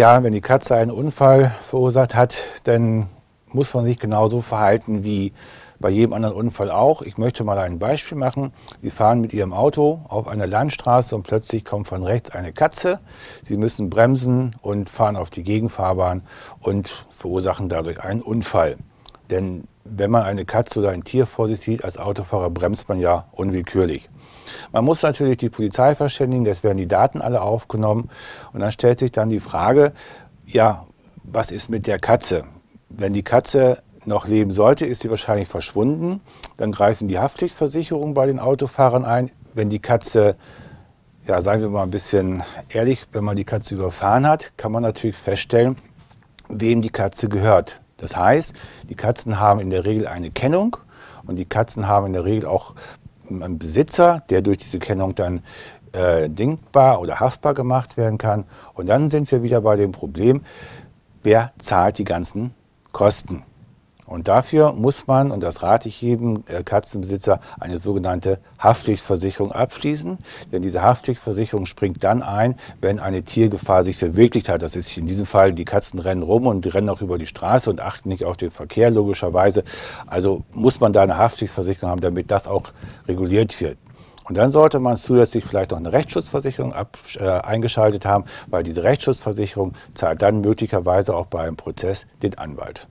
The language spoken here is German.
Ja, wenn die Katze einen Unfall verursacht hat, dann muss man sich genauso verhalten wie bei jedem anderen Unfall auch. Ich möchte mal ein Beispiel machen. Sie fahren mit Ihrem Auto auf einer Landstraße und plötzlich kommt von rechts eine Katze. Sie müssen bremsen und fahren auf die Gegenfahrbahn und verursachen dadurch einen Unfall. Denn wenn man eine Katze oder ein Tier vor sich sieht, als Autofahrer bremst man ja unwillkürlich. Man muss natürlich die Polizei verständigen, es werden die Daten alle aufgenommen. Und dann stellt sich dann die Frage, ja, was ist mit der Katze? Wenn die Katze noch leben sollte, ist sie wahrscheinlich verschwunden. Dann greifen die Haftpflichtversicherungen bei den Autofahrern ein. Wenn die Katze, ja, sagen wir mal ein bisschen ehrlich, wenn man die Katze überfahren hat, kann man natürlich feststellen, wem die Katze gehört. Das heißt, die Katzen haben in der Regel eine Kennung und die Katzen haben in der Regel auch einen Besitzer, der durch diese Kennung dann äh, dingbar oder haftbar gemacht werden kann. Und dann sind wir wieder bei dem Problem, wer zahlt die ganzen Kosten? Und dafür muss man, und das rate ich jedem äh, Katzenbesitzer, eine sogenannte Haftpflichtversicherung abschließen. Denn diese Haftpflichtversicherung springt dann ein, wenn eine Tiergefahr sich verwirklicht hat. Das ist in diesem Fall, die Katzen rennen rum und rennen auch über die Straße und achten nicht auf den Verkehr, logischerweise. Also muss man da eine Haftpflichtversicherung haben, damit das auch reguliert wird. Und dann sollte man zusätzlich vielleicht noch eine Rechtsschutzversicherung ab, äh, eingeschaltet haben, weil diese Rechtsschutzversicherung zahlt dann möglicherweise auch bei einem Prozess den Anwalt.